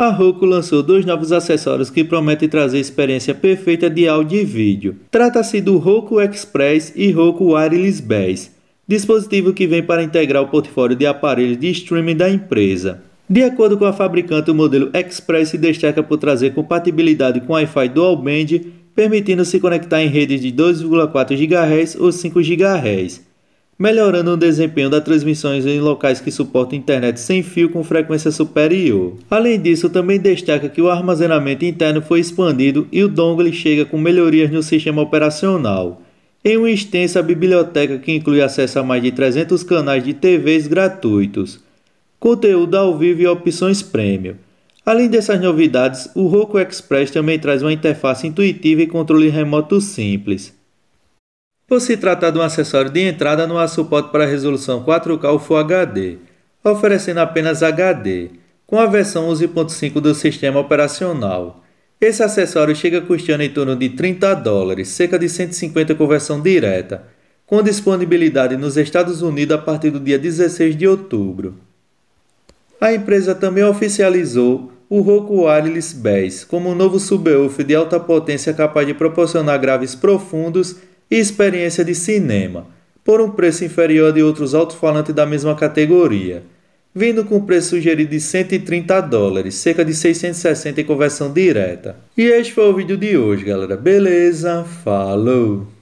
A Roku lançou dois novos acessórios que prometem trazer experiência perfeita de áudio e vídeo. Trata-se do Roku Express e Roku Wireless Bass, dispositivo que vem para integrar o portfólio de aparelhos de streaming da empresa. De acordo com a fabricante, o modelo Express se destaca por trazer compatibilidade com Wi-Fi Dual Band, permitindo se conectar em redes de 2,4 GHz ou 5 GHz melhorando o desempenho das transmissões em locais que suportam internet sem fio com frequência superior. Além disso, também destaca que o armazenamento interno foi expandido e o dongle chega com melhorias no sistema operacional. Em uma extensa biblioteca que inclui acesso a mais de 300 canais de TVs gratuitos, conteúdo ao vivo e opções premium. Além dessas novidades, o Roku Express também traz uma interface intuitiva e controle remoto simples. Por se tratar de um acessório de entrada, não há suporte para resolução 4K ou Full HD, oferecendo apenas HD, com a versão 11.5 do sistema operacional. Esse acessório chega custando em torno de 30 dólares, cerca de 150 conversão direta, com disponibilidade nos Estados Unidos a partir do dia 16 de outubro. A empresa também oficializou o Roku Wireless Bass como um novo subwoofer de alta potência capaz de proporcionar graves profundos e experiência de cinema, por um preço inferior de outros alto-falantes da mesma categoria, vindo com o preço sugerido de 130 dólares, cerca de 660 em conversão direta. E este foi o vídeo de hoje, galera. Beleza? Falou!